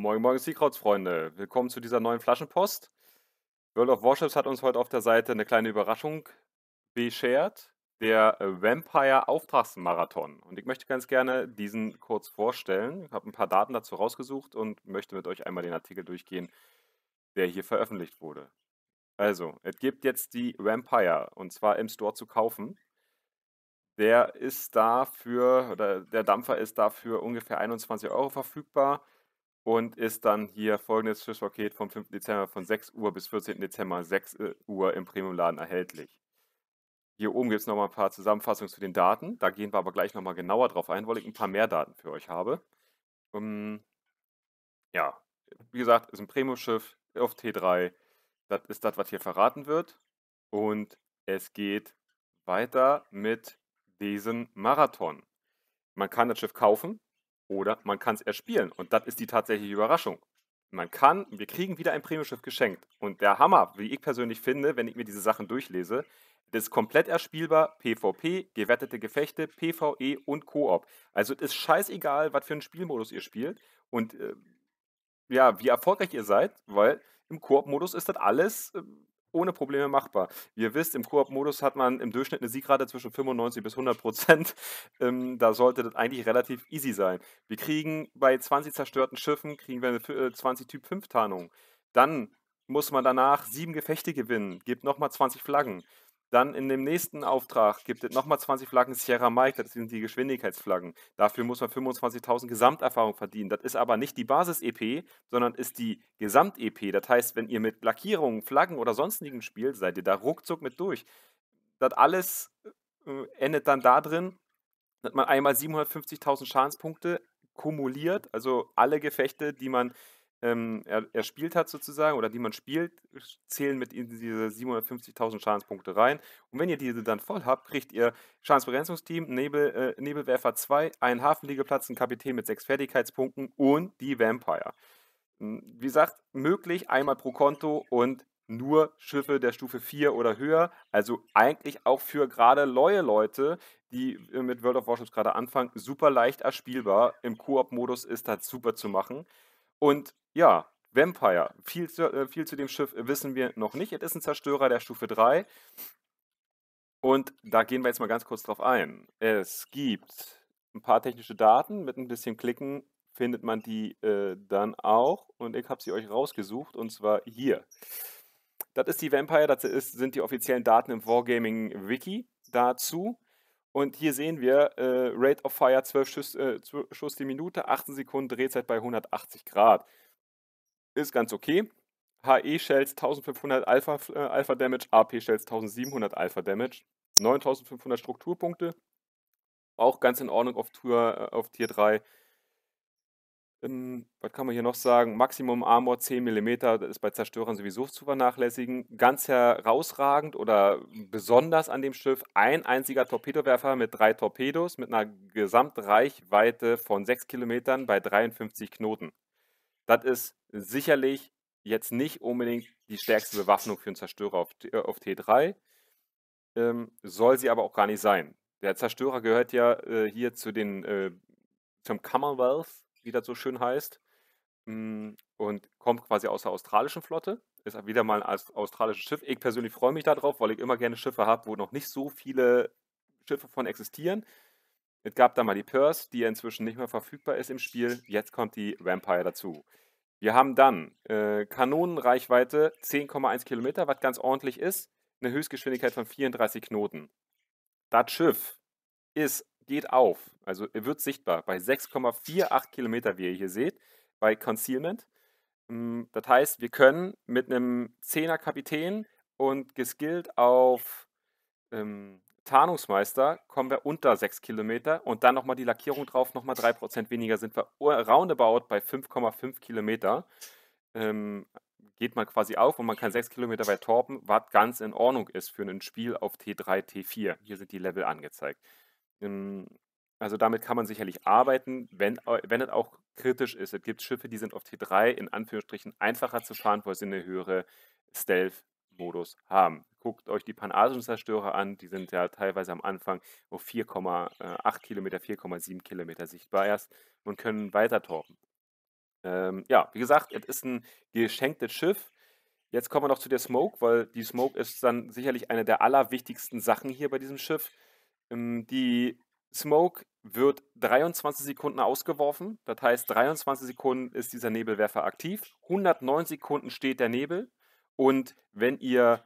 Moin Moin Seekrauts-Freunde, willkommen zu dieser neuen Flaschenpost. World of Warships hat uns heute auf der Seite eine kleine Überraschung beschert, der äh, Vampire Auftragsmarathon. Und ich möchte ganz gerne diesen kurz vorstellen. Ich habe ein paar Daten dazu rausgesucht und möchte mit euch einmal den Artikel durchgehen, der hier veröffentlicht wurde. Also, es gibt jetzt die Vampire und zwar im Store zu kaufen. Der ist dafür, oder der Dampfer ist dafür ungefähr 21 Euro verfügbar und ist dann hier folgendes Fischpaket vom 5. Dezember von 6 Uhr bis 14. Dezember 6 äh, Uhr im Premiumladen erhältlich. Hier oben gibt es nochmal ein paar Zusammenfassungen zu den Daten. Da gehen wir aber gleich nochmal genauer drauf ein, weil ich ein paar mehr Daten für euch habe. Um, ähm, ja, wie gesagt, ist ein Premium-Schiff auf T3. Das ist das, was hier verraten wird. Und es geht weiter mit diesem Marathon. Man kann das Schiff kaufen, oder man kann es erspielen. Und das ist die tatsächliche Überraschung. Man kann, wir kriegen wieder ein Premiumschiff geschenkt. Und der Hammer, wie ich persönlich finde, wenn ich mir diese Sachen durchlese, das ist komplett erspielbar, PvP, gewettete Gefechte, PvE und Koop. Also es ist scheißegal, was für einen Spielmodus ihr spielt und äh, ja, wie erfolgreich ihr seid, weil im Koop-Modus ist das alles äh, ohne Probleme machbar. Wie ihr wisst, im Koop-Modus hat man im Durchschnitt eine Siegrate zwischen 95 bis 100 Prozent. Ähm, da sollte das eigentlich relativ easy sein. Wir kriegen bei 20 zerstörten Schiffen, kriegen wir eine 20 äh, Typ 5 Tarnung. Dann muss man danach sieben Gefechte gewinnen, gibt nochmal 20 Flaggen. Dann in dem nächsten Auftrag gibt es nochmal 20 Flaggen Sierra Mike, das sind die Geschwindigkeitsflaggen. Dafür muss man 25.000 Gesamterfahrung verdienen. Das ist aber nicht die Basis-EP, sondern ist die Gesamt-EP. Das heißt, wenn ihr mit Lackierungen, Flaggen oder sonstigen spielt, seid ihr da ruckzuck mit durch. Das alles äh, endet dann da drin, dass man einmal 750.000 Schadenspunkte kumuliert, also alle Gefechte, die man ähm, er, er, spielt hat sozusagen oder die man spielt, zählen mit in diese 750.000 Schadenspunkte rein. Und wenn ihr diese dann voll habt, kriegt ihr Schadensbegrenzungsteam, Nebel, äh, Nebelwerfer 2, einen Hafenliegeplatz, einen Kapitän mit sechs Fertigkeitspunkten und die Vampire. Hm, wie gesagt, möglich einmal pro Konto und nur Schiffe der Stufe 4 oder höher. Also eigentlich auch für gerade neue Leute, die äh, mit World of Warships gerade anfangen, super leicht erspielbar. Im Koop-Modus ist das super zu machen. Und ja, Vampire. Viel zu, äh, viel zu dem Schiff wissen wir noch nicht. Es ist ein Zerstörer der Stufe 3. Und da gehen wir jetzt mal ganz kurz drauf ein. Es gibt ein paar technische Daten. Mit ein bisschen Klicken findet man die äh, dann auch. Und ich habe sie euch rausgesucht und zwar hier. Das ist die Vampire, das ist, sind die offiziellen Daten im Wargaming-Wiki dazu. Und hier sehen wir äh, Rate of Fire 12 Schuss, äh, 12 Schuss die Minute, 18 Sekunden Drehzeit bei 180 Grad. Ist ganz okay. HE Shells 1500 Alpha, äh, Alpha Damage, AP Shells 1700 Alpha Damage, 9500 Strukturpunkte. Auch ganz in Ordnung auf, Tour, äh, auf Tier 3. In, was kann man hier noch sagen? Maximum Armor 10 mm, das ist bei Zerstörern sowieso zu vernachlässigen. Ganz herausragend oder besonders an dem Schiff ein einziger Torpedowerfer mit drei Torpedos mit einer Gesamtreichweite von 6 Kilometern bei 53 Knoten. Das ist sicherlich jetzt nicht unbedingt die stärkste Bewaffnung für einen Zerstörer auf, äh, auf T3. Ähm, soll sie aber auch gar nicht sein. Der Zerstörer gehört ja äh, hier zu den, äh, zum Commonwealth wie das so schön heißt, hm, und kommt quasi aus der australischen Flotte. Ist wieder mal ein australisches Schiff. Ich persönlich freue mich darauf, weil ich immer gerne Schiffe habe, wo noch nicht so viele Schiffe von existieren. Es gab da mal die Purse, die inzwischen nicht mehr verfügbar ist im Spiel. Jetzt kommt die Vampire dazu. Wir haben dann äh, Kanonenreichweite 10,1 Kilometer, was ganz ordentlich ist. Eine Höchstgeschwindigkeit von 34 Knoten. Das Schiff ist geht auf. Also er wird sichtbar bei 6,48 Kilometer, wie ihr hier seht, bei Concealment. Mm, das heißt, wir können mit einem 10er Kapitän und geskillt auf ähm, Tarnungsmeister kommen wir unter 6 Kilometer und dann nochmal die Lackierung drauf, nochmal 3% weniger sind wir roundabout bei 5,5 Kilometer. Ähm, geht man quasi auf und man kann 6 Kilometer bei torpen, was ganz in Ordnung ist für ein Spiel auf T3, T4. Hier sind die Level angezeigt. Ähm, also damit kann man sicherlich arbeiten, wenn, wenn es auch kritisch ist. Es gibt Schiffe, die sind auf T3 in Anführungsstrichen einfacher zu fahren, weil sie eine höhere Stealth-Modus haben. Guckt euch die panasien Zerstörer an, die sind ja teilweise am Anfang auf 4,8 äh, Kilometer, 4,7 Kilometer sichtbar erst und können weiter torpen. Ähm, ja, wie gesagt, es ist ein geschenktes Schiff. Jetzt kommen wir noch zu der Smoke, weil die Smoke ist dann sicherlich eine der allerwichtigsten Sachen hier bei diesem Schiff. Ähm, die Smoke wird 23 Sekunden ausgeworfen. Das heißt, 23 Sekunden ist dieser Nebelwerfer aktiv. 109 Sekunden steht der Nebel. Und wenn ihr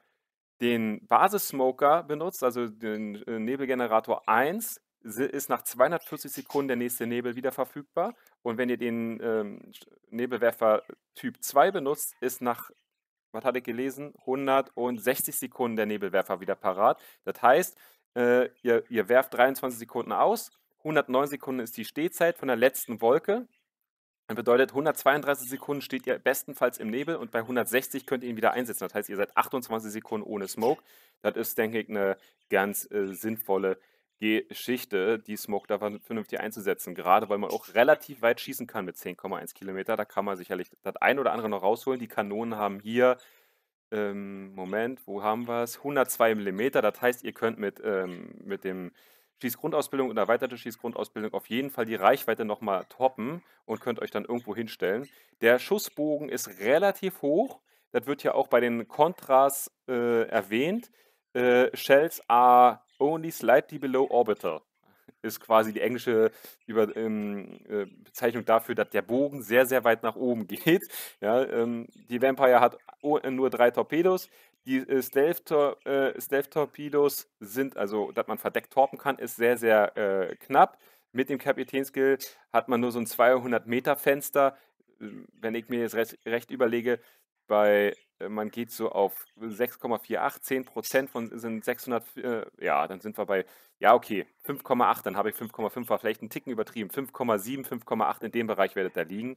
den Basissmoker benutzt, also den äh, Nebelgenerator 1, ist nach 240 Sekunden der nächste Nebel wieder verfügbar. Und wenn ihr den ähm, Nebelwerfer Typ 2 benutzt, ist nach, was hatte ich gelesen, 160 Sekunden der Nebelwerfer wieder parat. Das heißt, äh, ihr, ihr werft 23 Sekunden aus, 109 Sekunden ist die Stehzeit von der letzten Wolke. Das bedeutet, 132 Sekunden steht ihr bestenfalls im Nebel und bei 160 könnt ihr ihn wieder einsetzen. Das heißt, ihr seid 28 Sekunden ohne Smoke. Das ist, denke ich, eine ganz äh, sinnvolle Geschichte, die Smoke da vernünftig einzusetzen. Gerade weil man auch relativ weit schießen kann mit 10,1 Kilometer. Da kann man sicherlich das ein oder andere noch rausholen. Die Kanonen haben hier ähm, Moment, wo haben wir es? 102 mm. Das heißt, ihr könnt mit, ähm, mit dem Schießgrundausbildung und erweiterte Schießgrundausbildung auf jeden Fall die Reichweite nochmal toppen und könnt euch dann irgendwo hinstellen. Der Schussbogen ist relativ hoch. Das wird ja auch bei den Contras äh, erwähnt. Äh, Shells are only slightly below orbital ist quasi die englische Über, ähm, äh, Bezeichnung dafür, dass der Bogen sehr, sehr weit nach oben geht. Ja, ähm, die Vampire hat äh, nur drei Torpedos. Die Stealth-Torpedos äh, äh sind, also, dass man verdeckt torpen kann, ist sehr, sehr knapp. Mit dem Kapitänskill hat man nur so ein 200-Meter-Fenster. Wenn ich mir jetzt recht, recht überlege, bei, äh, man geht so auf 6,48, 10 Prozent von sind 600, äh, ja, dann sind wir bei, ja, okay, 5,8, dann habe ich 5,5, war vielleicht ein Ticken übertrieben, 5,7, 5,8 in dem Bereich werdet ihr liegen.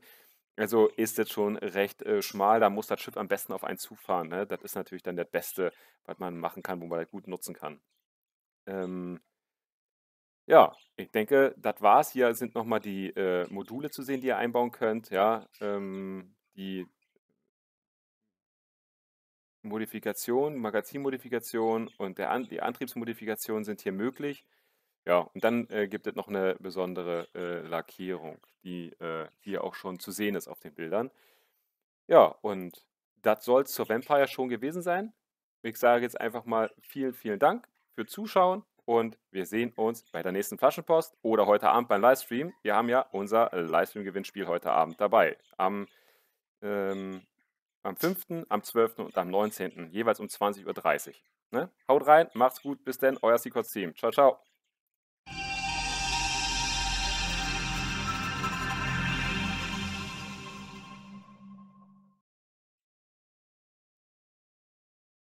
Also ist jetzt schon recht äh, schmal, da muss das Schiff am besten auf einen zufahren. Ne? Das ist natürlich dann der Beste, was man machen kann, wo man das gut nutzen kann. Ähm, ja, ich denke, das war's. Hier sind nochmal die äh, Module zu sehen, die ihr einbauen könnt. Ja, ähm, die Modifikation, Magazinmodifikation und der An die Antriebsmodifikation sind hier möglich. Ja, und dann äh, gibt es noch eine besondere äh, Lackierung, die äh, hier auch schon zu sehen ist auf den Bildern. Ja, und das soll es zur Vampire schon gewesen sein. Ich sage jetzt einfach mal vielen, vielen Dank für Zuschauen und wir sehen uns bei der nächsten Flaschenpost oder heute Abend beim Livestream. Wir haben ja unser Livestream-Gewinnspiel heute Abend dabei. Am ähm, am 5., am 12. und am 19. jeweils um 20.30 Uhr. Ne? Haut rein, macht's gut, bis dann, euer Seacoast Team. Ciao, ciao.